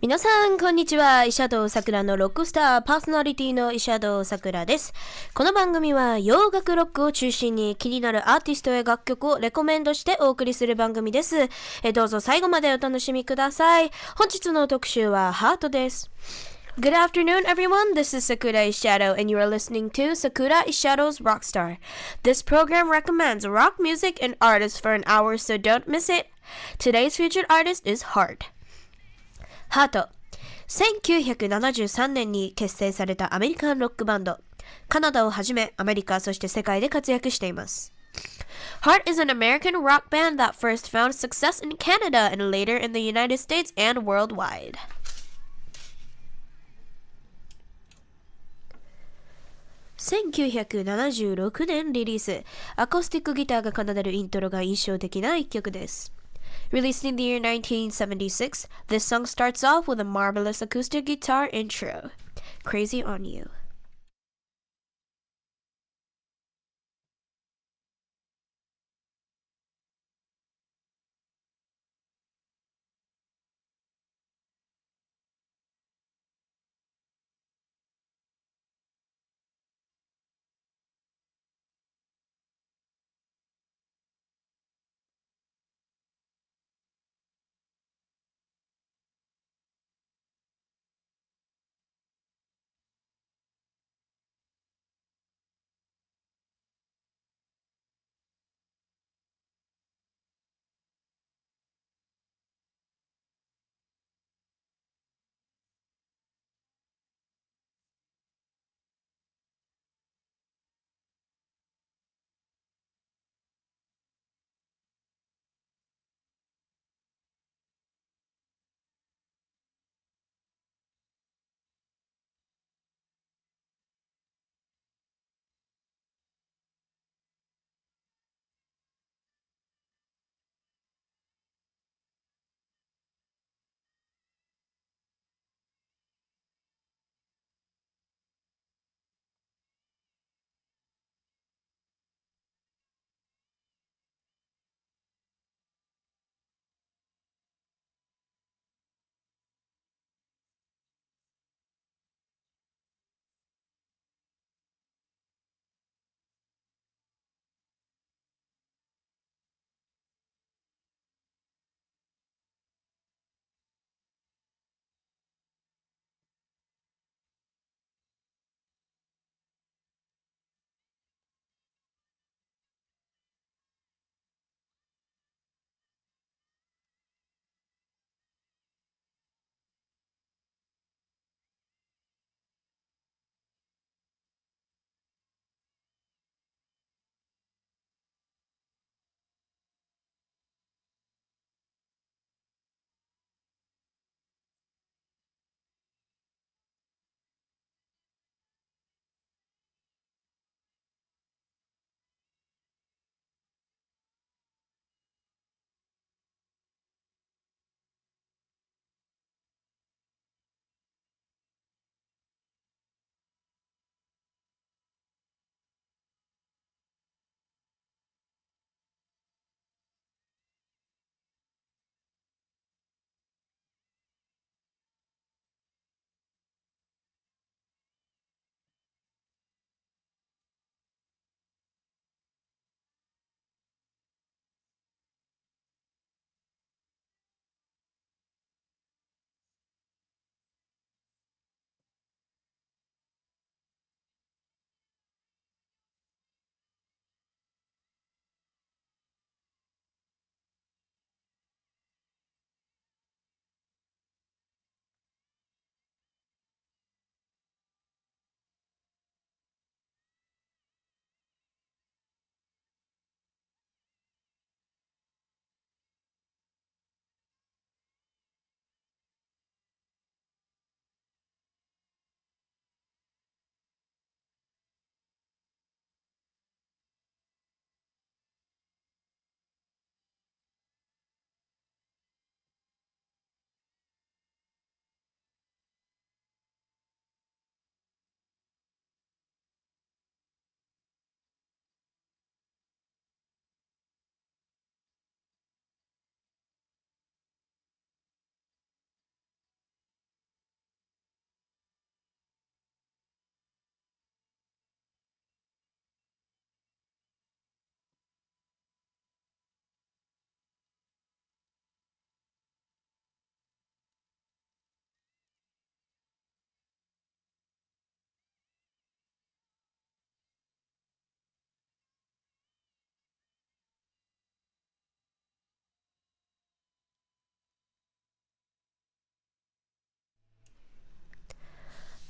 皆さん、こんにちは。イシャドウ桜のロックスター、パーソナリティのイシャドウ桜です。この番組は洋楽ロックを中心に気になるアーティストや楽曲をレコメンドしてお送りする番組です。えどうぞ最後までお楽しみください。本日の特集はハートです。Good afternoon, everyone. This is Sakura Ishadow, and you are listening to Sakura Ishadow's Rockstar. This program recommends rock music and artists for an hour, so don't miss it. Today's featured artist is Heart. ハート1973年に結成されたアメリカンロックバンドカナダをはじめアメリカそして世界で活躍しています Heart is an American rock band that first found success in Canada and later in the United States and worldwide 1976年リリースアコースティックギターが奏でるイントロが印象的な一曲です Released in the year 1976, this song starts off with a marvelous acoustic guitar intro, Crazy on You.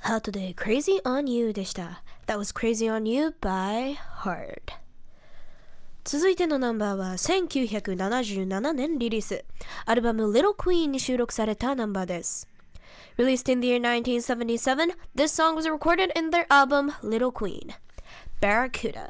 How today? Crazy on You でした。That was Crazy on You by Hard. 続いてのナンバーは1977年リリース。アルバム Little Queen に収録されたナンバーです。Released in the year 1977, this song was recorded in their album Little Queen. Barracuda.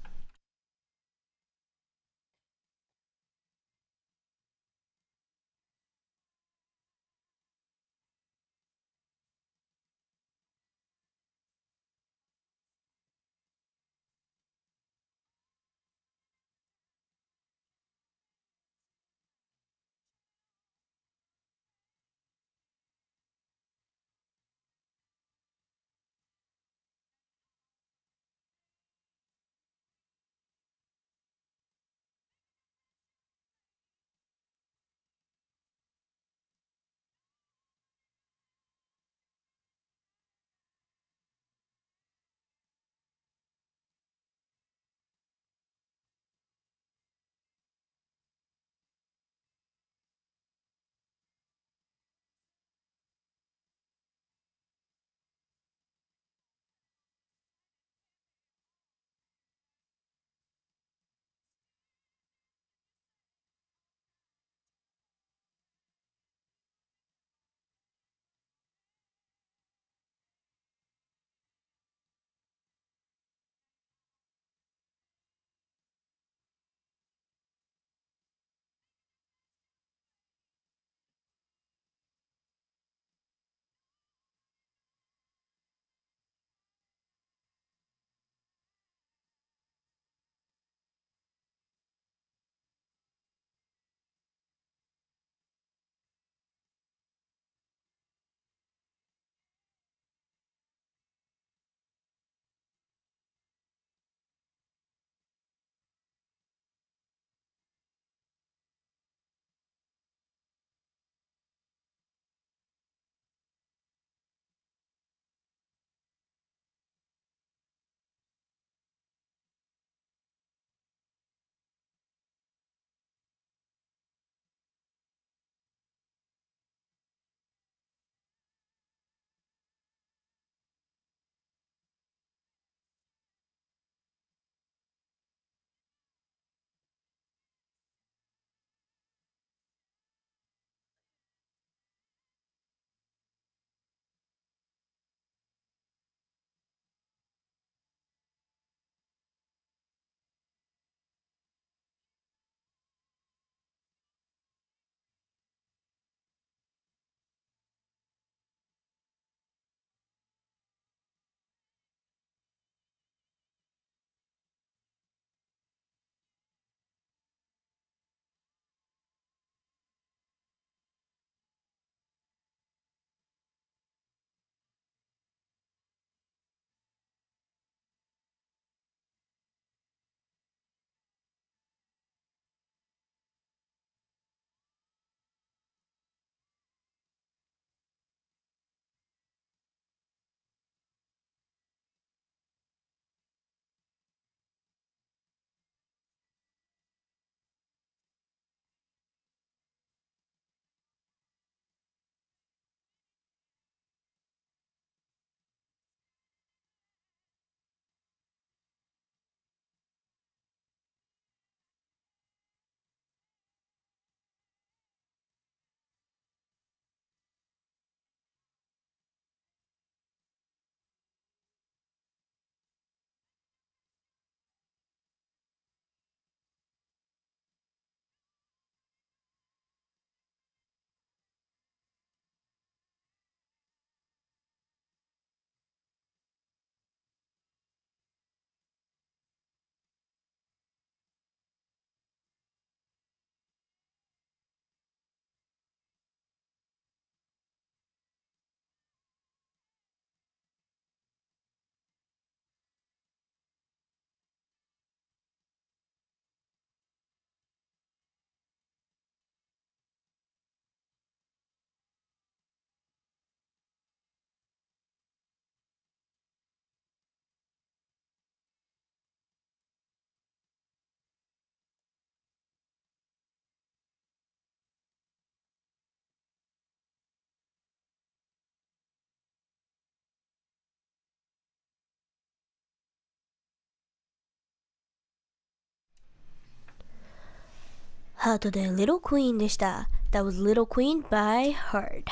ハートで Little Queen でした。That was Little Queen by Heart.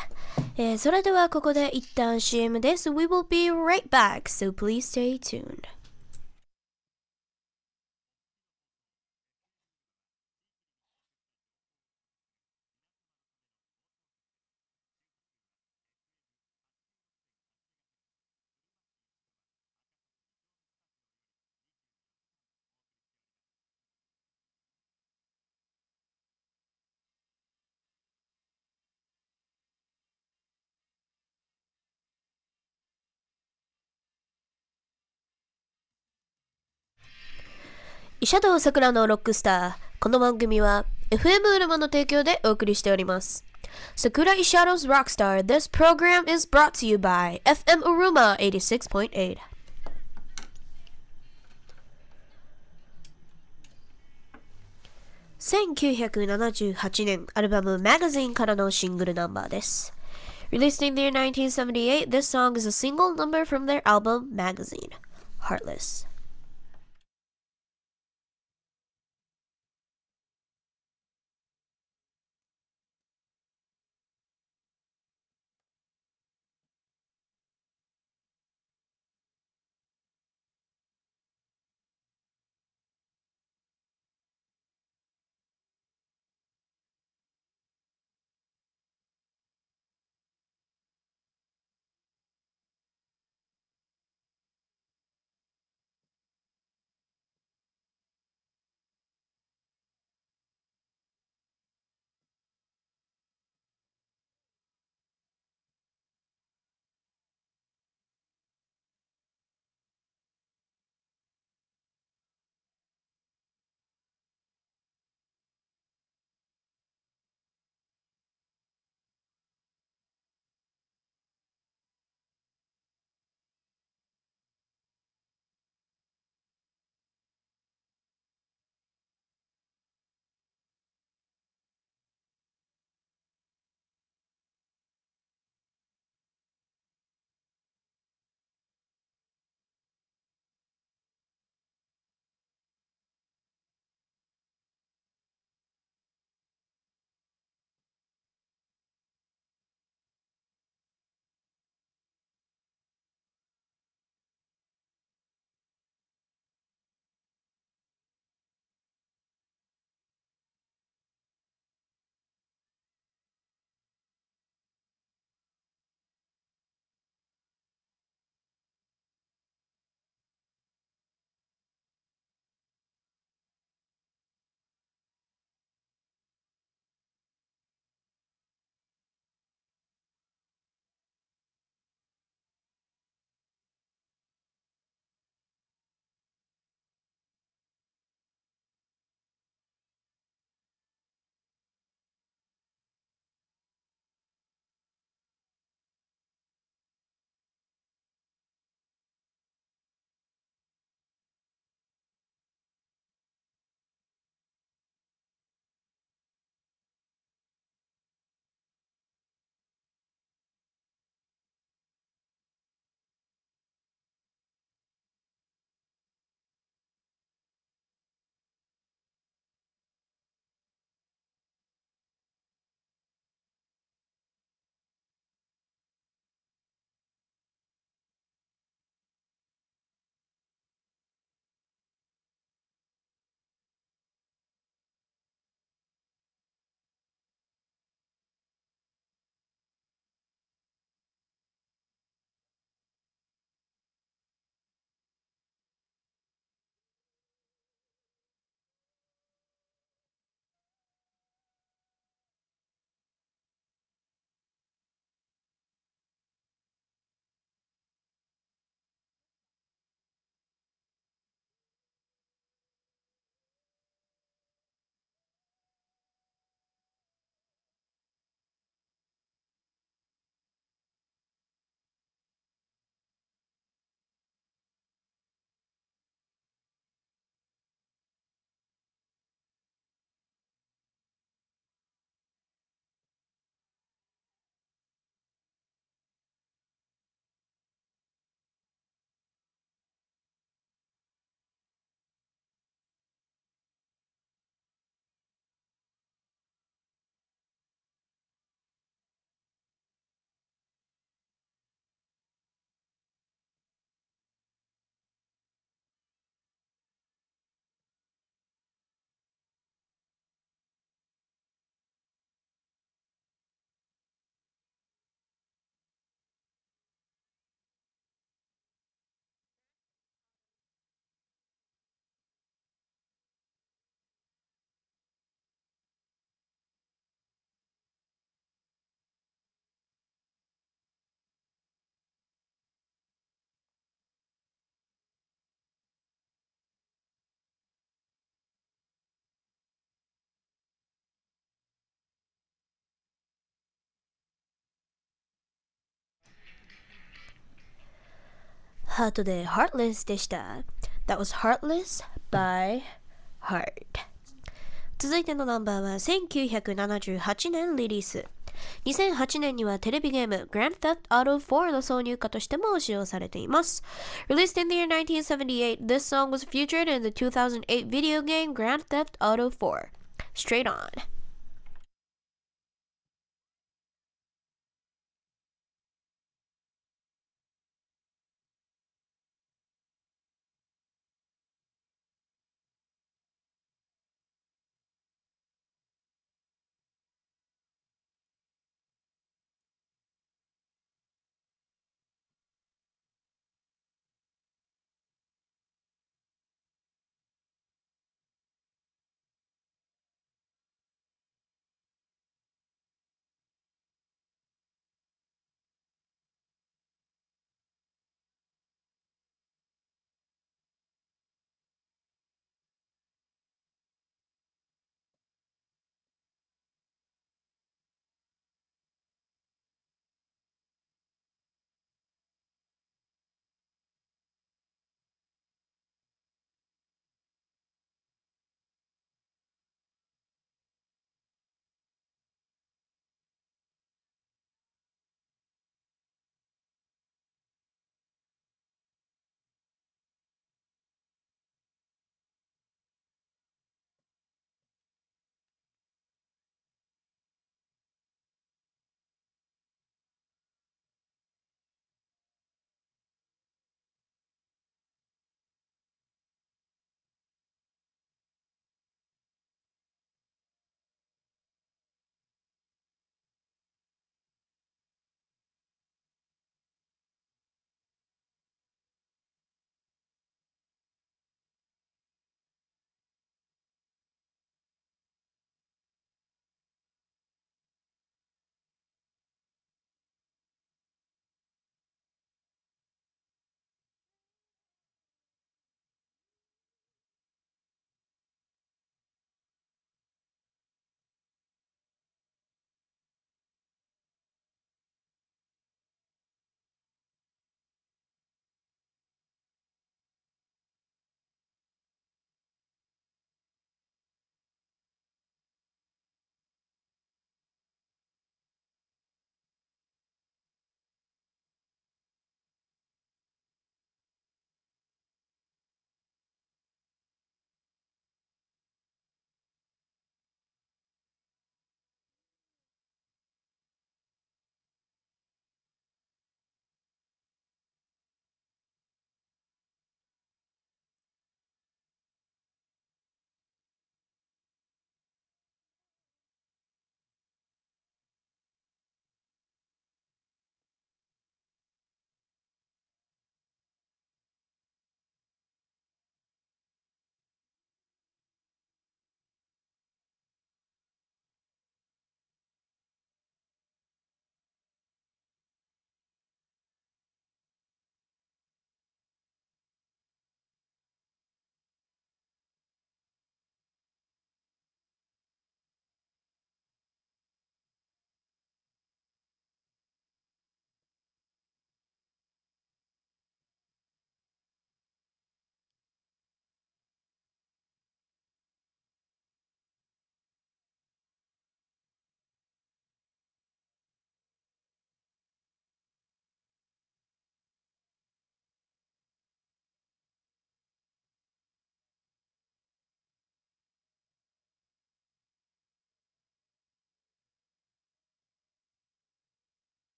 えー、それではここで一旦 CM です。We will be right back, so please stay tuned. イシャドウ桜のロックスター。この番組は FM ウルマの提供でお送りしております。Sakura Ishadow's Rockstar. This program is brought to you by FM Uruma 86.8. 1978年アルバム Magazine からのシングルナンバーです。Released in the year 1978, this song is a single number from their album Magazine, Heartless. ハートで Heartless でした。That was Heartless by Heart. 続いてのナンバーは1978年リリース。2008年にはテレビゲーム Grand Theft Auto 4の挿入歌としても使用されています。Released in the year 1978, this song was featured in the 2008 video game Grand Theft Auto 4. Straight on.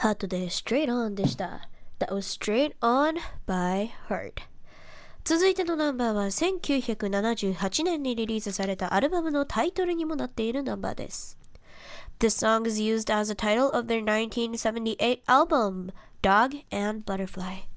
Hot Today Straight On でした。That was Straight On by Heart. 続いてのナンバーは1978年にリリースされたアルバムのタイトルにもなっているナンバーです。This song is used as the title of their 1978 album, Dog and Butterfly.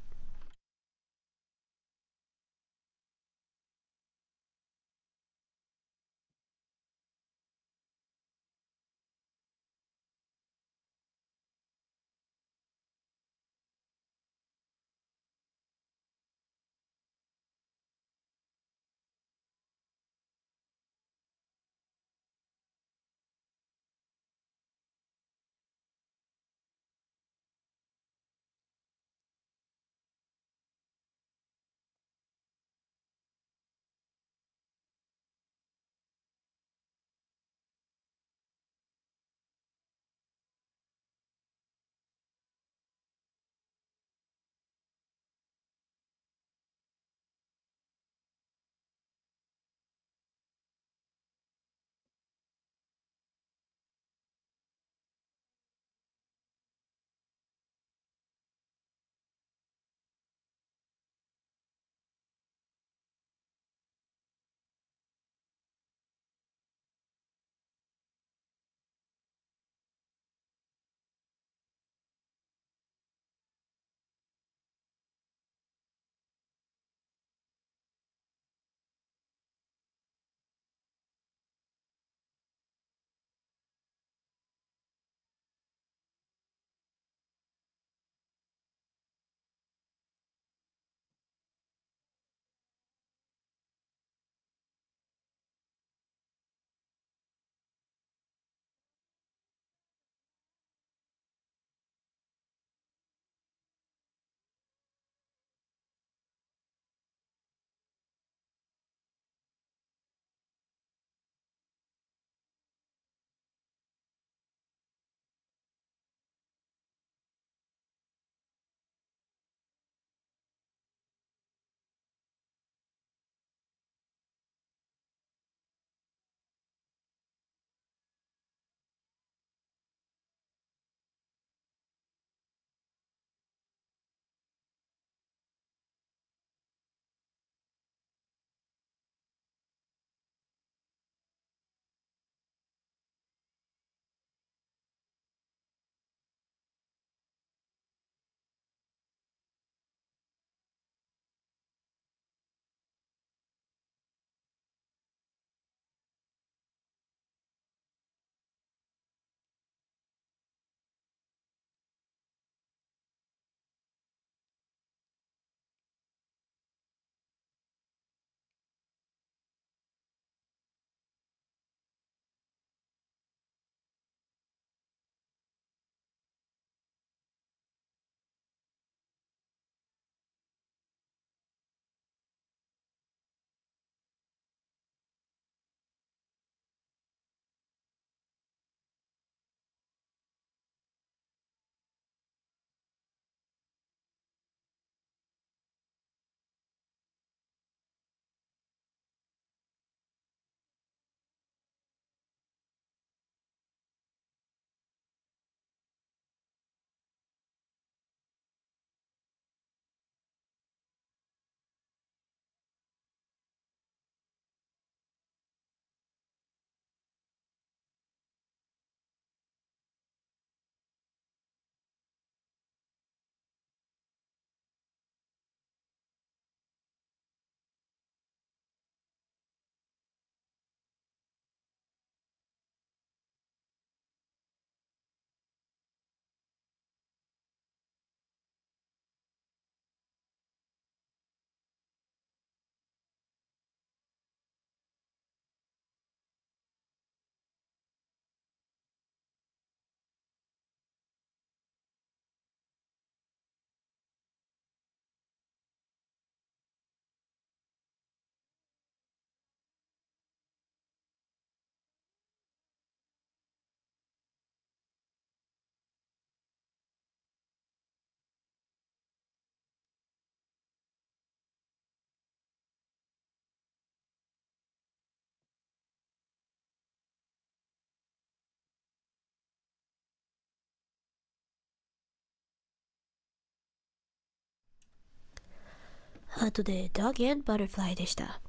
あとで Dog and Butterfly でした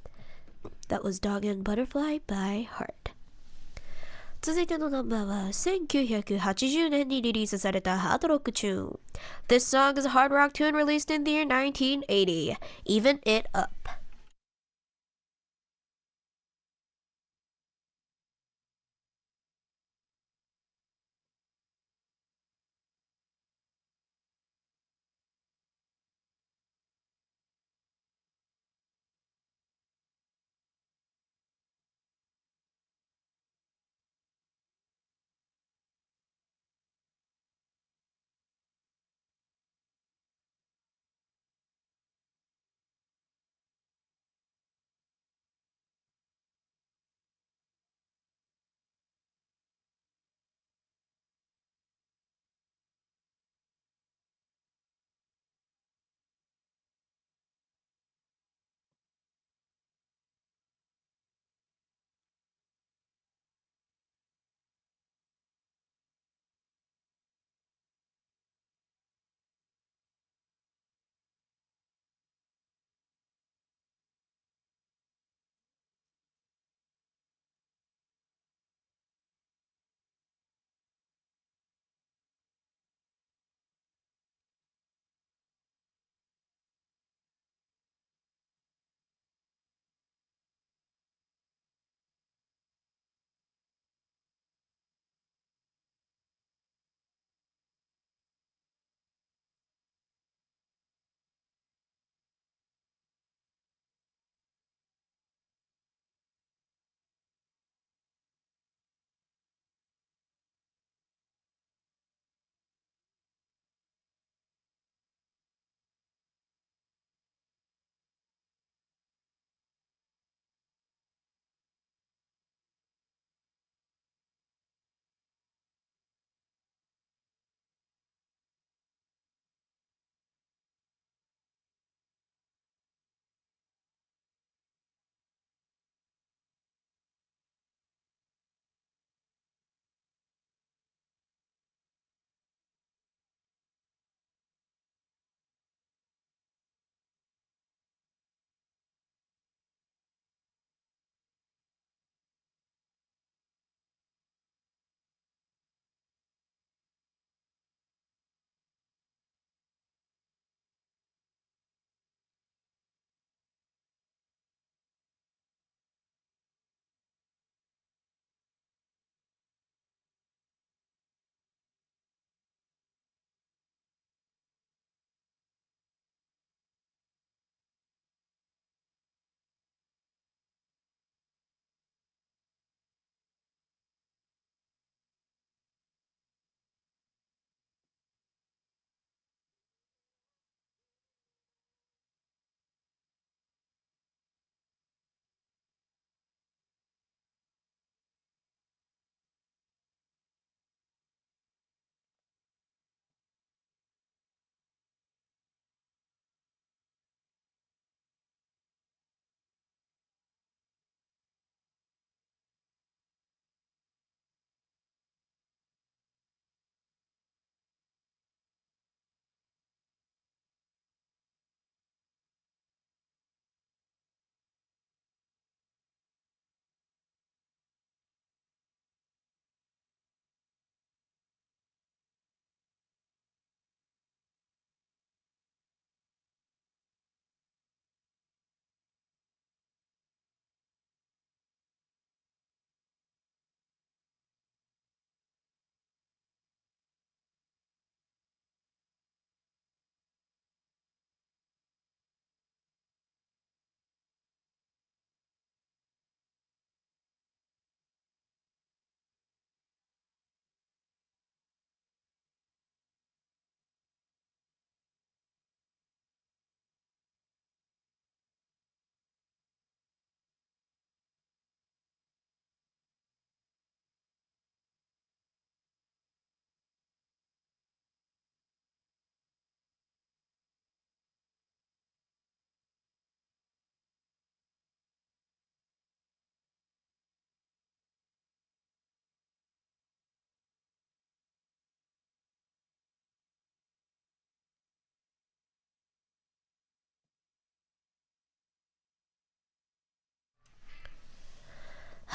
was Dog and Butterfly by Heart 続いてのナンハーは song is a hard rock tune released in the year 1980 Even It Up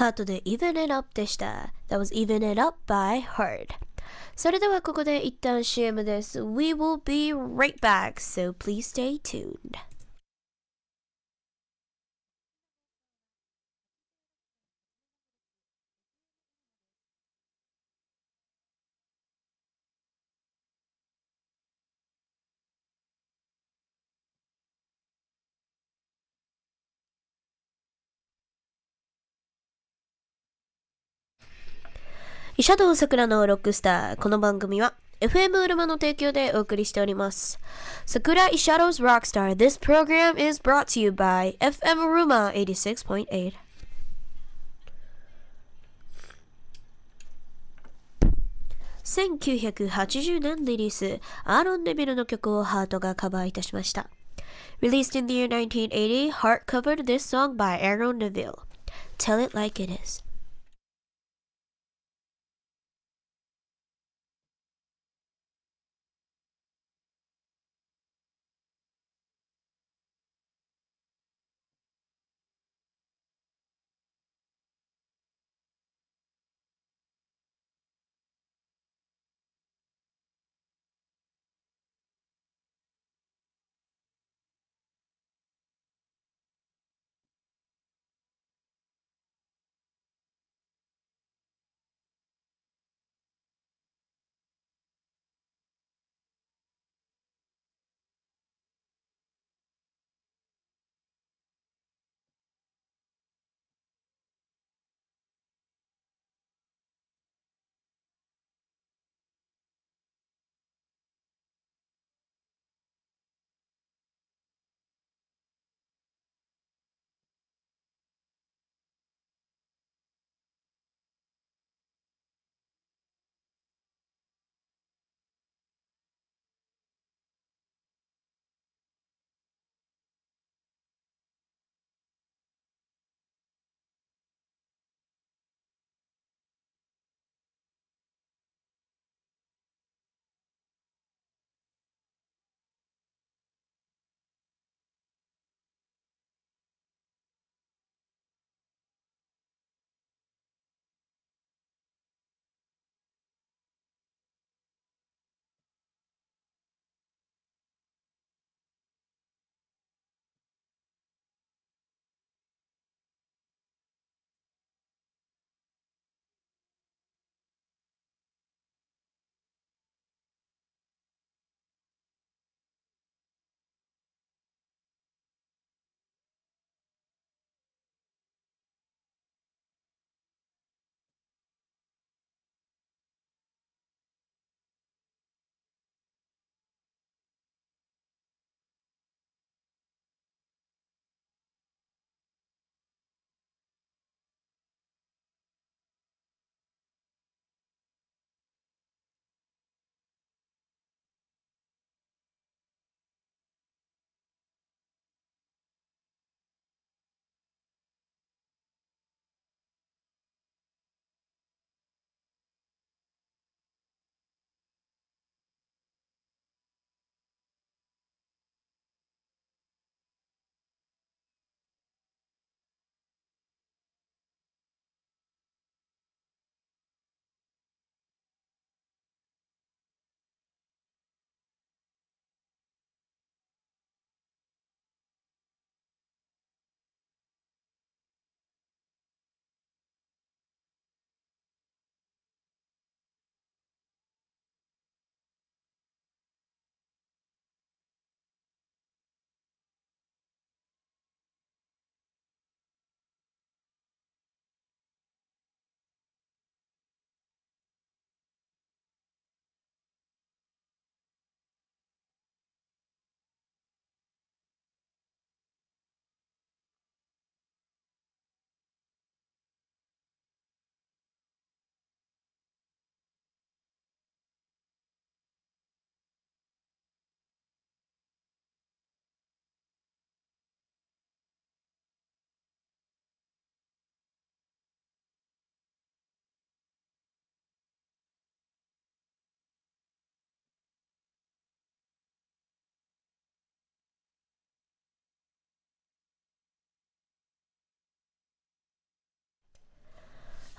ハートで Even It Up でした。That was Even It Up by Hard. それではここで一旦 CM です。We will be right back, so please stay tuned. シャドウ桜のロックスター。この番組は FM ウルマの提供でお送りしております。桜イシャドウズ Rockstar. This program is brought to you by FM ウルマ 86.8. 1980年リリース、アーロン・デビルの曲をハートがカバーいたしました。Released in the year 1980, Heart covered this song by Aaron Neville. Tell it like it is.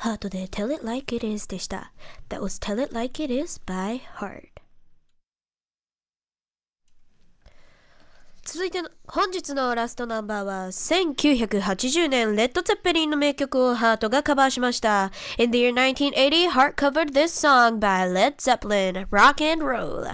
ハートで Tell It Like It Is でした。That was Tell It Like It Is by Heart. 続いての本日のラストナンバーは1980年レッド・ツェッペリンの名曲をハートがカバーしました。In the year 1980, Heart covered this song by Led Zeppelin, Rock and Roll.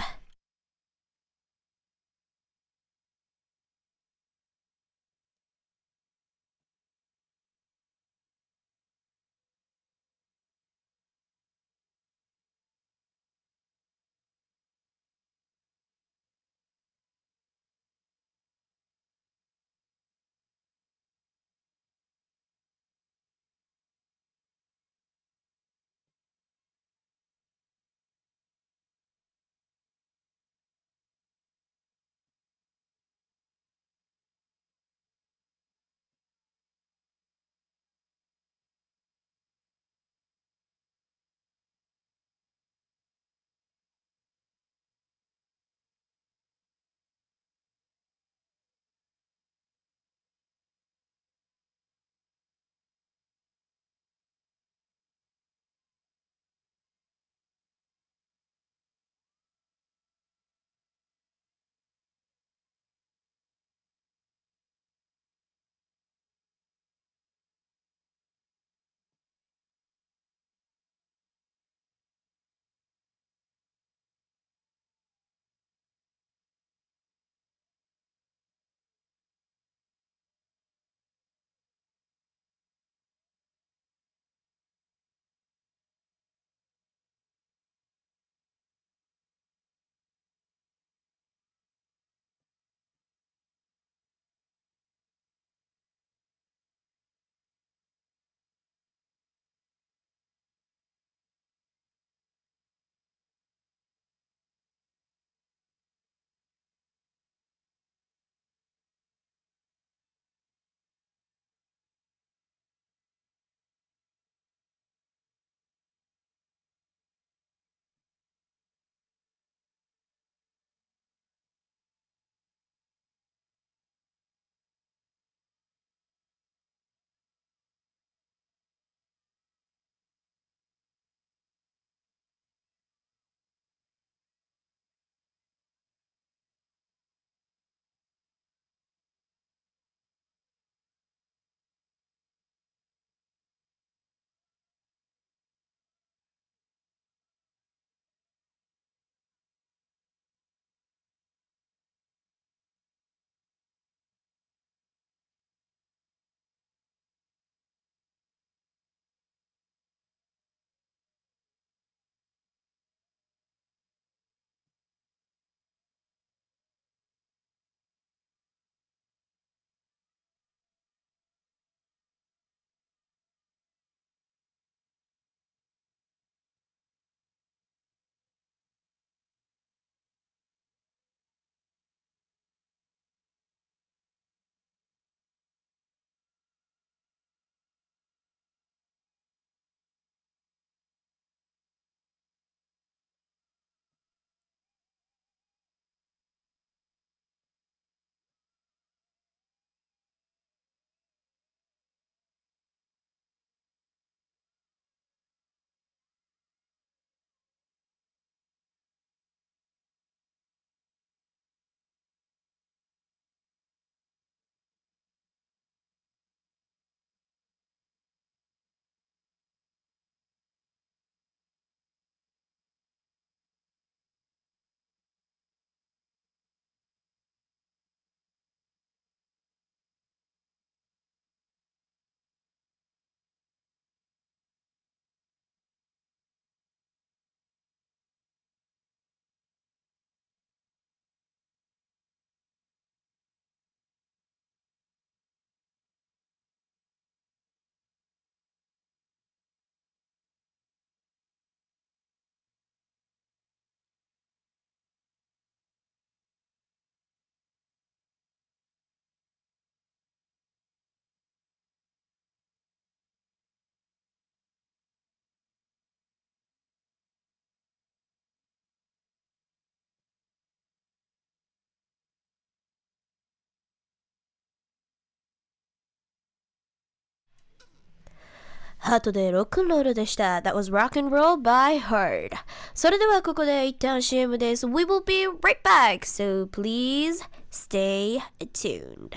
ハートでロックンロールでした。That was Rock and Roll by heart. それではここで一旦 CM です。We will be right back, so please stay tuned.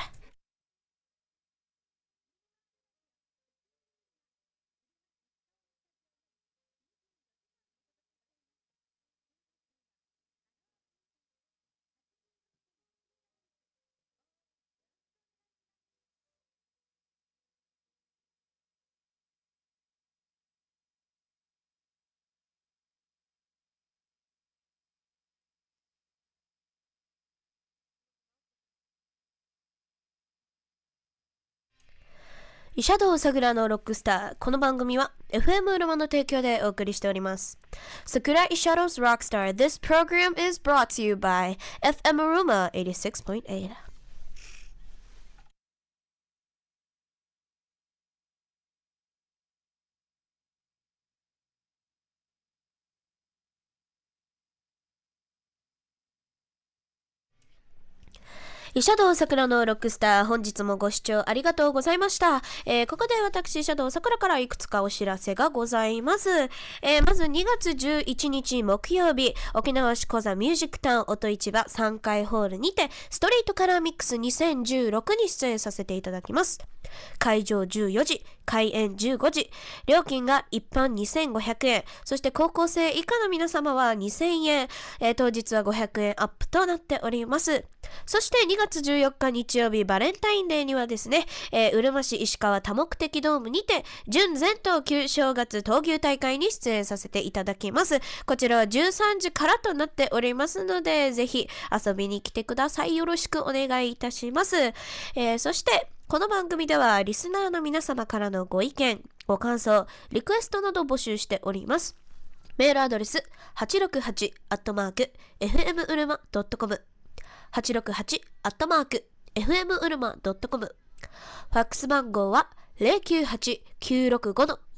イシャドウサグラのロックスター。この番組は FM 浦マの提供でお送りしております。桜イシャドウスロックスター This program is brought to you by FM 浦マ 86.8. シャドウ桜のロックスター、本日もご視聴ありがとうございました。えー、ここで私、シャドウ桜からいくつかお知らせがございます。えー、まず2月11日木曜日、沖縄市小座ミュージックタウン音市場3階ホールにて、ストリートカラーミックス2016に出演させていただきます。会場14時、開演15時、料金が一般2500円、そして高校生以下の皆様は2000円、えー、当日は500円アップとなっております。そして2月14日日曜日バレンタインデーにはですね、えー、うるま市石川多目的ドームにて、準全島旧正月闘牛大会に出演させていただきます。こちらは13時からとなっておりますので、ぜひ遊びに来てください。よろしくお願いいたします。えー、そして、この番組ではリスナーの皆様からのご意見、ご感想、リクエストなど募集しております。メールアドレス868アットマーク fm うるま .com 868アットマーク fm うるま .com ファックス番号は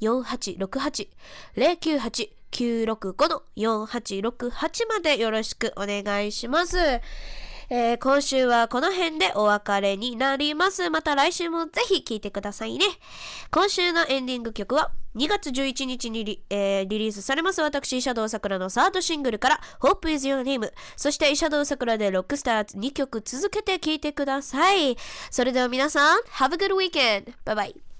098-965-4868 098-965-4868までよろしくお願いします。えー、今週はこの辺でお別れになります。また来週もぜひ聴いてくださいね。今週のエンディング曲は、2月11日にリえー、リリースされます私、シャドウ桜のサードシングルから Hope is your name そしてシャドウ桜でロックスター2曲続けて聴いてください。それでは皆さん、Have a good weekend! バイバイ